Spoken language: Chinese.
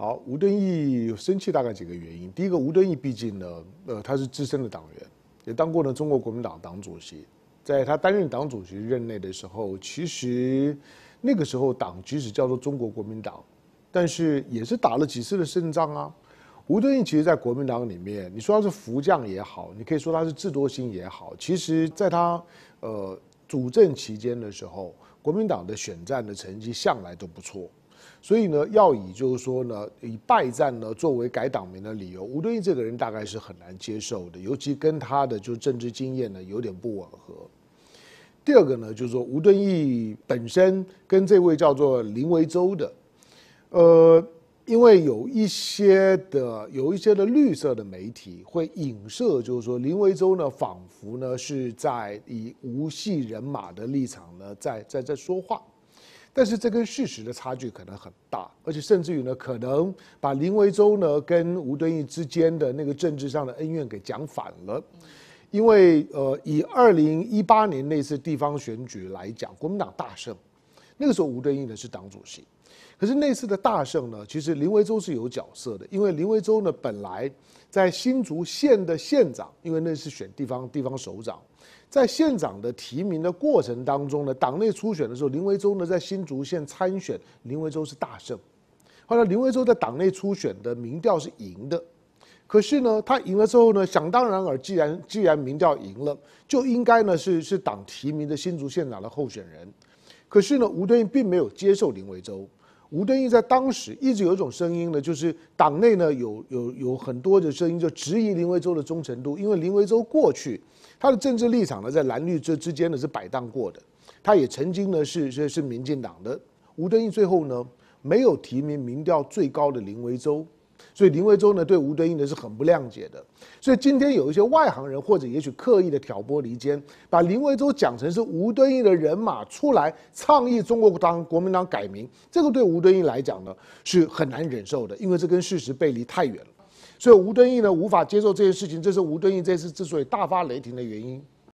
好，吴敦义生气大概几个原因。第一个，吴敦义毕竟呢，呃，他是资深的党员，也当过呢中国国民党党主席。在他担任党主席任内的时候，其实那个时候党即使叫做中国国民党，但是也是打了几次的胜仗啊。吴敦义其实，在国民党里面，你说他是福将也好，你可以说他是智多星也好，其实在他呃主政期间的时候，国民党的选战的成绩向来都不错。所以呢，要以就是说呢，以败战呢作为改党名的理由，吴敦义这个人大概是很难接受的，尤其跟他的就政治经验呢有点不吻合。第二个呢，就是说吴敦义本身跟这位叫做林维洲的，呃，因为有一些的有一些的绿色的媒体会影射，就是说林维洲呢仿佛呢是在以无系人马的立场呢在在在说话。但是这跟事实的差距可能很大，而且甚至于呢，可能把林维洲呢跟吴敦义之间的那个政治上的恩怨给讲反了，因为呃，以二零一八年那次地方选举来讲，国民党大胜。那个时候吴敦义呢是党主席，可是那次的大胜呢，其实林维洲是有角色的，因为林维洲呢本来在新竹县的县长，因为那是选地方地方首长，在县长的提名的过程当中呢，党内初选的时候，林维洲呢在新竹县参选，林维洲是大胜，后来林维洲在党内初选的民调是赢的，可是呢他赢了之后呢，想当然而既然既然民调赢了，就应该呢是是党提名的新竹县长的候选人。可是呢，吴敦义并没有接受林维洲。吴敦义在当时一直有一种声音呢，就是党内呢有有有很多的声音就质疑林维洲的忠诚度，因为林维洲过去他的政治立场呢在蓝绿这之间呢是摆荡过的，他也曾经呢是是是民进党的。吴敦义最后呢没有提名民调最高的林维洲。所以林维州呢对吴敦义呢是很不谅解的，所以今天有一些外行人或者也许刻意的挑拨离间，把林维州讲成是吴敦义的人马出来倡议中国党国民党改名，这个对吴敦义来讲呢是很难忍受的，因为这跟事实背离太远了，所以吴敦义呢无法接受这件事情，这是吴敦义这次之所以大发雷霆的原因。